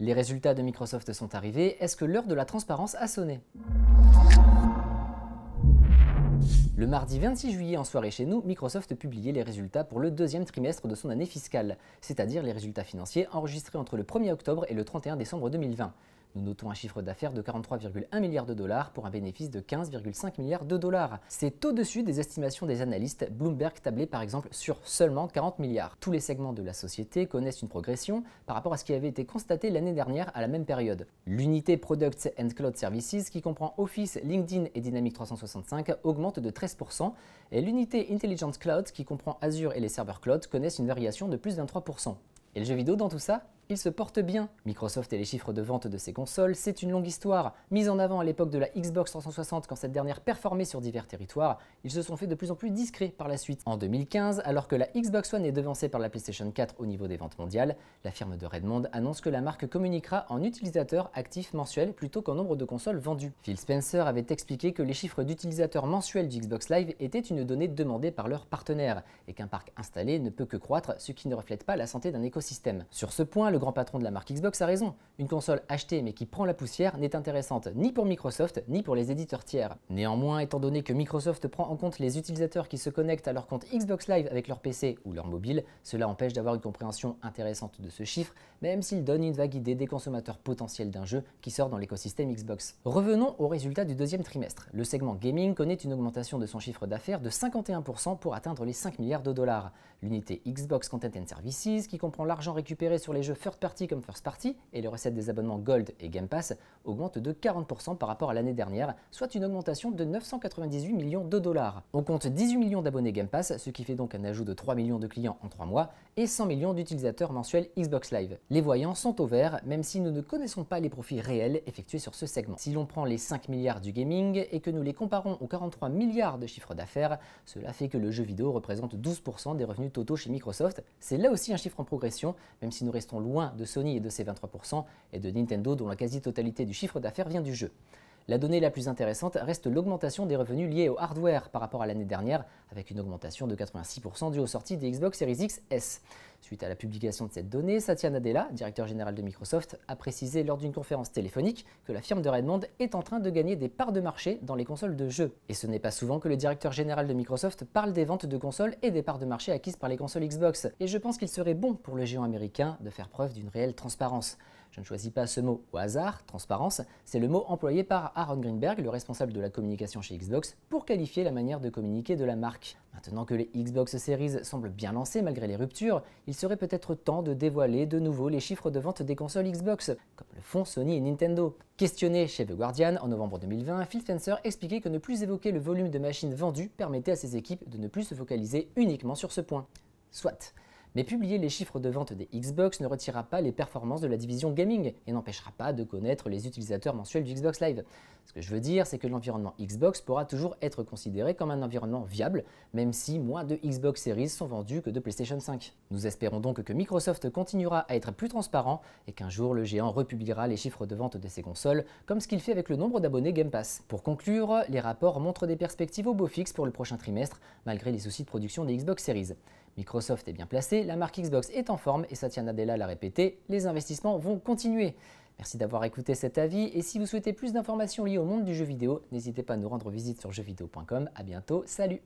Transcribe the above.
Les résultats de Microsoft sont arrivés, est-ce que l'heure de la transparence a sonné le mardi 26 juillet en soirée chez nous, Microsoft publiait les résultats pour le deuxième trimestre de son année fiscale, c'est-à-dire les résultats financiers enregistrés entre le 1er octobre et le 31 décembre 2020. Nous notons un chiffre d'affaires de 43,1 milliards de dollars pour un bénéfice de 15,5 milliards de dollars. C'est au-dessus des estimations des analystes. Bloomberg tablait par exemple sur seulement 40 milliards. Tous les segments de la société connaissent une progression par rapport à ce qui avait été constaté l'année dernière à la même période. L'unité Products and Cloud Services, qui comprend Office, LinkedIn et Dynamics 365, augmente de 13%, et l'unité Intelligence Cloud, qui comprend Azure et les serveurs cloud, connaissent une variation de plus de 3%. Et le jeu vidéo dans tout ça il se porte bien. Microsoft et les chiffres de vente de ses consoles, c'est une longue histoire. Mise en avant à l'époque de la Xbox 360 quand cette dernière performait sur divers territoires, ils se sont fait de plus en plus discrets par la suite. En 2015, alors que la Xbox One est devancée par la PlayStation 4 au niveau des ventes mondiales, la firme de Redmond annonce que la marque communiquera en utilisateurs actifs mensuels plutôt qu'en nombre de consoles vendues. Phil Spencer avait expliqué que les chiffres d'utilisateurs mensuels du Xbox Live étaient une donnée demandée par leurs partenaires et qu'un parc installé ne peut que croître, ce qui ne reflète pas la santé d'un écosystème. Sur ce point, le grand patron de la marque Xbox a raison. Une console achetée mais qui prend la poussière n'est intéressante ni pour Microsoft ni pour les éditeurs tiers. Néanmoins, étant donné que Microsoft prend en compte les utilisateurs qui se connectent à leur compte Xbox Live avec leur PC ou leur mobile, cela empêche d'avoir une compréhension intéressante de ce chiffre, même s'il donne une vague idée des consommateurs potentiels d'un jeu qui sort dans l'écosystème Xbox. Revenons aux résultats du deuxième trimestre. Le segment gaming connaît une augmentation de son chiffre d'affaires de 51% pour atteindre les 5 milliards de dollars. L'unité Xbox Content and Services, qui comprend l'argent récupéré sur les jeux First party comme first party et les recettes des abonnements Gold et Game Pass augmentent de 40% par rapport à l'année dernière, soit une augmentation de 998 millions de dollars. On compte 18 millions d'abonnés Game Pass, ce qui fait donc un ajout de 3 millions de clients en 3 mois et 100 millions d'utilisateurs mensuels Xbox Live. Les voyants sont au vert, même si nous ne connaissons pas les profits réels effectués sur ce segment. Si l'on prend les 5 milliards du gaming et que nous les comparons aux 43 milliards de chiffres d'affaires, cela fait que le jeu vidéo représente 12% des revenus totaux chez Microsoft. C'est là aussi un chiffre en progression, même si nous restons loin loin de Sony et de ses 23% et de Nintendo dont la quasi-totalité du chiffre d'affaires vient du jeu. La donnée la plus intéressante reste l'augmentation des revenus liés au hardware par rapport à l'année dernière, avec une augmentation de 86% due aux sorties des Xbox Series X S. Suite à la publication de cette donnée, Satya Nadella, directeur général de Microsoft, a précisé lors d'une conférence téléphonique que la firme de Redmond est en train de gagner des parts de marché dans les consoles de jeux. Et ce n'est pas souvent que le directeur général de Microsoft parle des ventes de consoles et des parts de marché acquises par les consoles Xbox. Et je pense qu'il serait bon pour le géant américain de faire preuve d'une réelle transparence. Je ne choisis pas ce mot au hasard, transparence, c'est le mot employé par Aaron Greenberg, le responsable de la communication chez Xbox, pour qualifier la manière de communiquer de la marque. Maintenant que les Xbox Series semblent bien lancées malgré les ruptures, il serait peut-être temps de dévoiler de nouveau les chiffres de vente des consoles Xbox, comme le font Sony et Nintendo. Questionné chez The Guardian en novembre 2020, Phil Spencer expliquait que ne plus évoquer le volume de machines vendues permettait à ses équipes de ne plus se focaliser uniquement sur ce point. Soit. Mais publier les chiffres de vente des Xbox ne retirera pas les performances de la division gaming et n'empêchera pas de connaître les utilisateurs mensuels du Xbox Live. Ce que je veux dire, c'est que l'environnement Xbox pourra toujours être considéré comme un environnement viable, même si moins de Xbox Series sont vendus que de PlayStation 5. Nous espérons donc que Microsoft continuera à être plus transparent et qu'un jour le géant republiera les chiffres de vente de ses consoles, comme ce qu'il fait avec le nombre d'abonnés Game Pass. Pour conclure, les rapports montrent des perspectives au beau fixe pour le prochain trimestre, malgré les soucis de production des Xbox Series. Microsoft est bien placé, la marque Xbox est en forme et Satya Nadella l'a répété, les investissements vont continuer. Merci d'avoir écouté cet avis et si vous souhaitez plus d'informations liées au monde du jeu vidéo, n'hésitez pas à nous rendre visite sur jeuxvideo.com. À bientôt, salut.